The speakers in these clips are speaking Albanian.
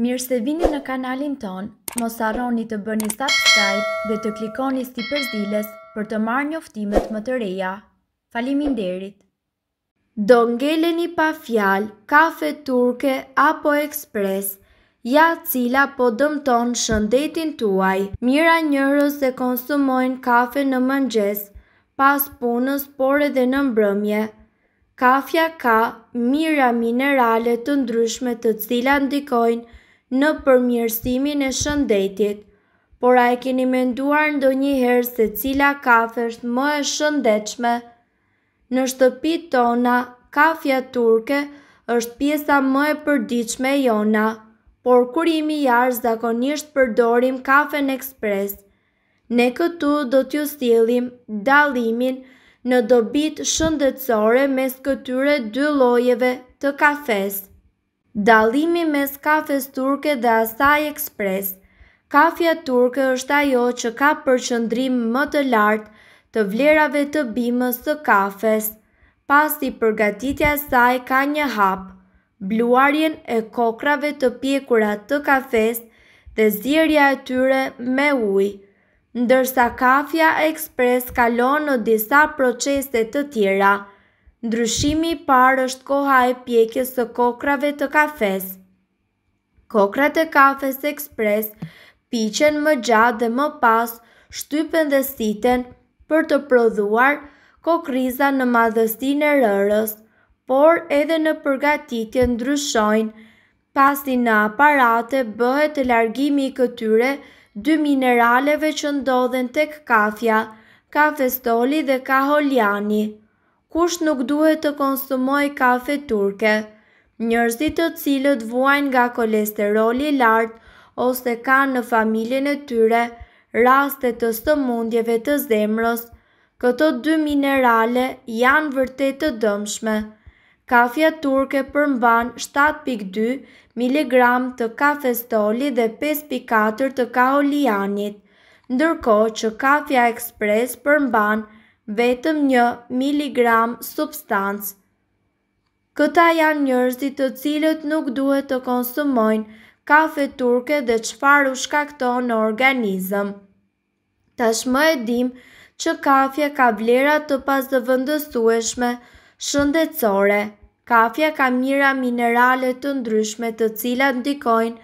Mirë se vini në kanalin ton, mos arroni të bëni subscribe dhe të klikoni si përzilës për të marrë njoftimet më të reja. Falimin derit! Do ngeleni pa fjalë, kafe turke apo ekspres, ja cila po dëmton shëndetin tuaj. Mira njërës se konsumojnë kafe në mëngjes, pas punës por edhe në mbrëmje. Kafja ka mira minerale të ndryshme të cila ndikojnë në përmjërsimin e shëndetit, por a e keni menduar ndo një herë se cila kafë është më e shëndechme. Në shtëpit tona, kafja turke është pjesa më e përdiqme jona, por kurimi jarë zakonisht përdorim kafen ekspres. Ne këtu do t'ju stilim dalimin në dobit shëndetësore mes këtyre dy lojeve të kafesë. Dalimi mes kafes turke dhe asaj ekspres Kafja turke është ajo që ka përqëndrim më të lartë të vlerave të bimës të kafes Pas i përgatitja asaj ka një hapë, bluarjen e kokrave të pjekura të kafes dhe zirja e tyre me uj Ndërsa kafja ekspres kalon në disa proceset të tjera Ndryshimi i parë është koha e pjekjes së kokrave të kafes. Kokrat e kafes ekspres piqen më gjatë dhe më pas shtypen dhe siten për të prodhuar kokriza në madhëstin e rërës, por edhe në përgatitje ndryshojnë pasi në aparate bëhet të largimi i këtyre dy mineraleve që ndodhen tek kafja, kafestoli dhe kaholjani kush nuk duhet të konsumoj kafe turke. Njërzit të cilët vuajnë nga kolesteroli lartë ose kanë në familjen e tyre raste të sëmundjeve të zemrës, këto dy minerale janë vërtet të dëmshme. Kafja turke përmban 7.2 mg të kafestoli dhe 5.4 të kaolianit, ndërko që kafja ekspres përmban mg vetëm një miligram substancë. Këta janë njërzit të cilët nuk duhet të konsumojnë kafe turke dhe qëfar u shkakton në organizëm. Tash më e dim që kafja ka vlera të pas dhe vëndësueshme shëndecore. Kafja ka mira mineralet të ndryshme të cilat ndikojnë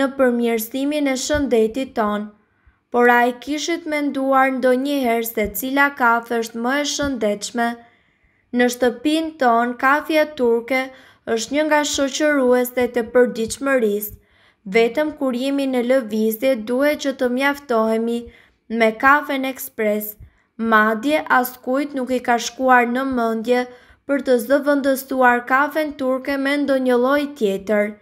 në përmjërsimin e shëndetit tonë por a i kishit me nduar ndo njëherë se cila kafë është më e shëndechme. Në shtëpin ton, kafja turke është një nga shoqërues dhe të përdiqëmëris. Vetëm kur jemi në lëvizje, duhet që të mjaftohemi me kafën ekspres. Madje as kujt nuk i ka shkuar në mëndje për të zëvëndëstuar kafën turke me ndo një loj tjetër.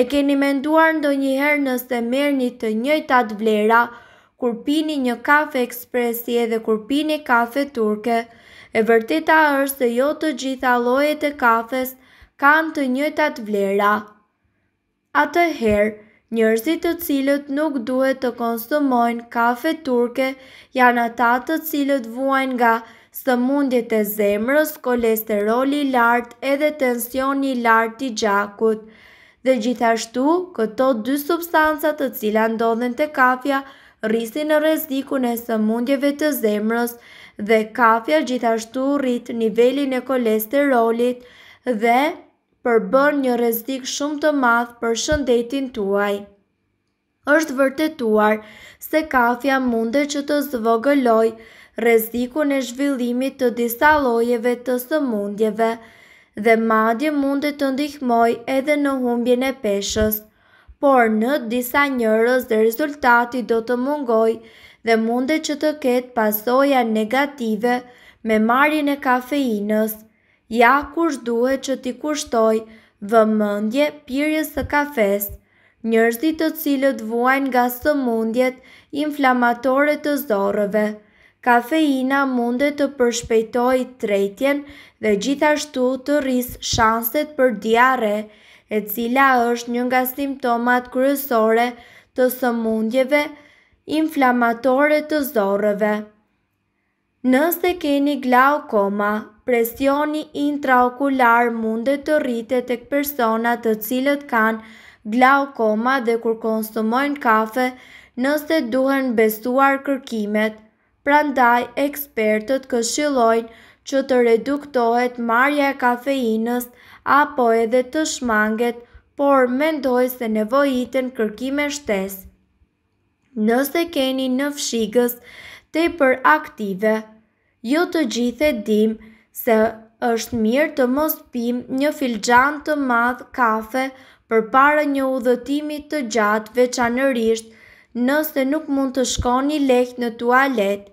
E keni me nduar ndo njëherë nëse merë një të njëjtat vlera, kur pini një kafe ekspresi edhe kur pini kafe turke. E vërteta është se jo të gjitha llojet e kafes kanë të njëjtat vlera. Atëherë, njerëzit të cilët nuk duhet të konsumojnë kafe turke janë ata të cilët vuajnë nga sëmundjet e zemrës, kolesteroli i lartë edhe tensioni i lartë i gjakut. Dhe gjithashtu, këto dy substanca të cilat ndodhen te kafja rrisin në rezikun e sëmundjeve të zemrës dhe kafja gjithashtu rrit nivelin e kolesterolit dhe përbën një rezik shumë të madh për shëndetin tuaj. Êshtë vërtetuar se kafja munde që të zvogëloj rezikun e zhvillimit të disa lojeve të sëmundjeve dhe madje munde të ndihmoj edhe në humbjen e peshës por në disa njërës dhe rezultati do të mungoj dhe munde që të ketë pasoja negative me marjën e kafeinës, ja kush duhet që t'i kushtoj vëmëndje mëndje pyrjes të kafes, njërzit të cilët vuajnë nga së mundjet inflamatore të zorëve. Kafeina munde të përshpejtoj tretjen dhe gjithashtu të rrisë shanset për diare, e cila është një nga simptomat kryesore të sëmundjeve inflamatore të zorëve. Nëse keni glaukoma, presioni intraokular mundet të rritet e këpersonat të cilët kanë glaukoma dhe kur konsumojnë kafe nëse duhen besuar kërkimet, prandaj ekspertët këshillojnë që të reduktohet marja e kafeinës apo edhe të shmanget, por mendoj se nevojitën kërkime shtes. Nëse keni në fshigës të i për aktive, jo të gjithë e dim se është mirë të mos pim një filxan të madh kafe për para një udhëtimi të gjatë veçanërisht nëse nuk mund të shko një leht në tualetë.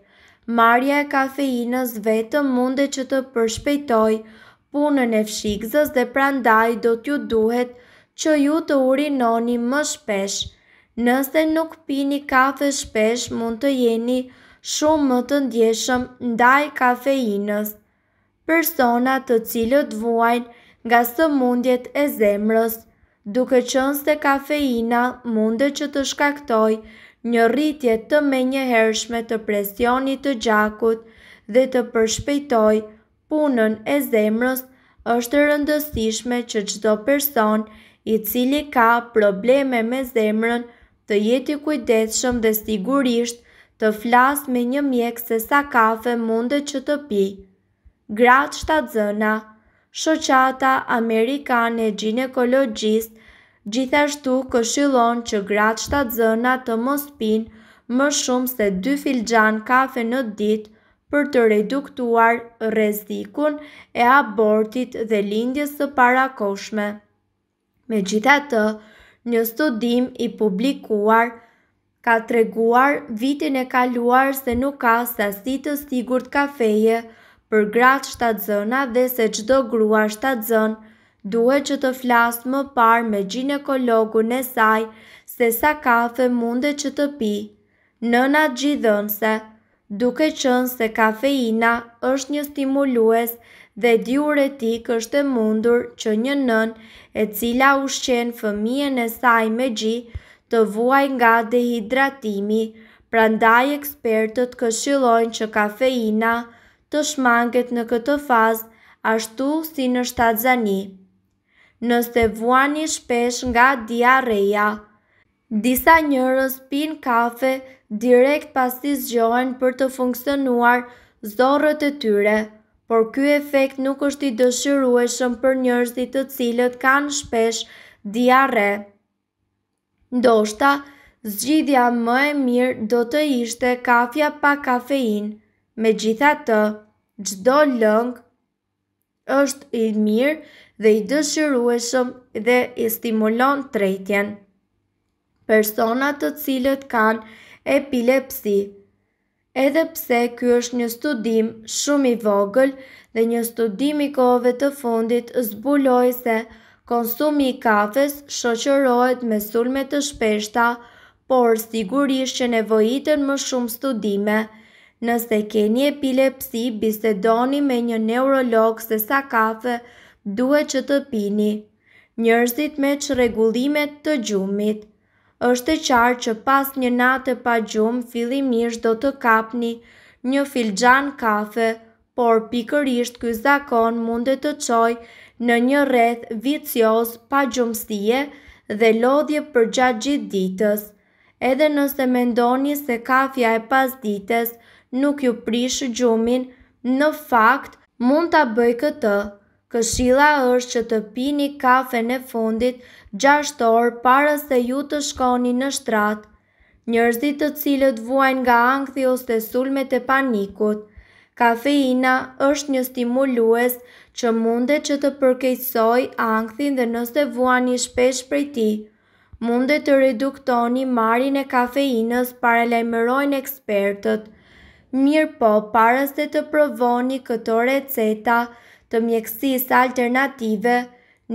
Marja e kafeinës vetë munde që të përshpejtoj punën e fshikëzës dhe prandaj do t'ju duhet që ju të urinoni më shpesh. Nëse nuk pini kafe shpesh mund të jeni shumë më të ndjeshëm ndaj kafeinës. Persona të cilët vuajnë nga së mundjet e zemrës, duke qënës se kafeina mundë që të shkaktoj një rritje të me një hershme të presionit të gjakut dhe të përshpejtoj punën e zemrës është rëndësishme që qdo person i cili ka probleme me zemrën të jeti kujdeshëm dhe sigurisht të flas me një mjek se sa kafe mundet që të pi. Gratë shtatë zëna, shoqata Amerikane Ginekologjistë Gjithashtu këshillon që gratë shtatzëna të mos pinë më shumë se 2 filxhan kafe në ditë për të reduktuar rrezikun e abortit dhe lindjes së parakoshme. Me gjitha të, një studim i publikuar ka treguar vitin e kaluar se nuk ka sasi të sigurt kafeje për gratë shtatzëna dhe se çdo grua shtatzëna duhet që të flasë më parë me ginekologun e saj se sa kafe mundet që të pi. Nëna gjithënëse, duke qënë se kafeina është një stimulues dhe diuretik është e mundur që një nën e cila ushqen fëmijën e saj me gji të vuaj nga dehidratimi, pra ndaj ekspertët këshilojnë që kafeina të shmanget në këtë fazë ashtu si në shtazani nëse vuani shpesh nga diareja. Disa njërës pin kafe direkt pasi zgjohen për të funksionuar zorët e tyre, por kjo efekt nuk është i dëshirueshëm për njërësit të cilët kanë shpesh diare. Ndoshta, zgjidhja më e mirë do të ishte kafja pa kafein, me gjitha të gjdo lëngë është i mirë dhe i dëshirueshëm dhe i stimulon tretjen. Personat të cilët kanë epilepsi. Edhe pse ky është një studim shumë i vogël dhe një studim i kohëve të fundit zbuloi se konsumi i kafes shoqërohet me sulme të shpeshta, por sigurisht që nevojiten më shumë studime. Nëse keni epilepsi, bisedoni me një neurolog se sa kafe duhet që të pini. Njërzit me që regullimet të gjumit. është qarë që pas një natë pa gjumë fillimisht do të kapni një filxhan kafe, por pikërisht ky zakon mund të qoj në një rreth vicioz pa gjumësie dhe lodhje për gjatë gjithë ditës. Edhe nëse mendoni se kafja e pas ditës, nuk ju prish gjumin, në fakt mund ta bëj këtë. Këshilla është që të pini kafe në fundit 6 orë para se ju të shkoni në shtrat. Njerëzit të cilët vuajnë nga ankthi ose sulmet e panikut. Kafeina është një stimulues që mundet që të përkejsoj angthin dhe nëse vuani shpesh prej ti, mundet të reduktoni marin e kafeinës para lejmërojnë ekspertët mirë po para se të provoni këto receta të mjekësis alternative,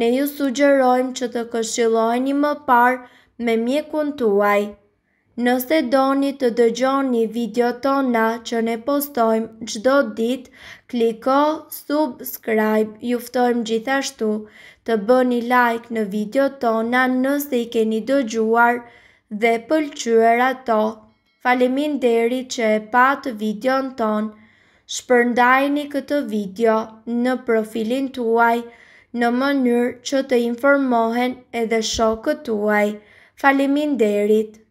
ne ju sugjerojmë që të këshilojni më parë me mjekun tuaj. Nëse doni të dëgjoni video tona që ne postojmë gjdo dit, kliko subscribe, juftojmë gjithashtu të bëni like në video tona nëse i keni dëgjuar dhe pëlqyër ato. Falemin deri që e patë videon tonë, shpërndajni këtë video në profilin tuaj në mënyrë që të informohen edhe shokët tuaj. Falemin derit.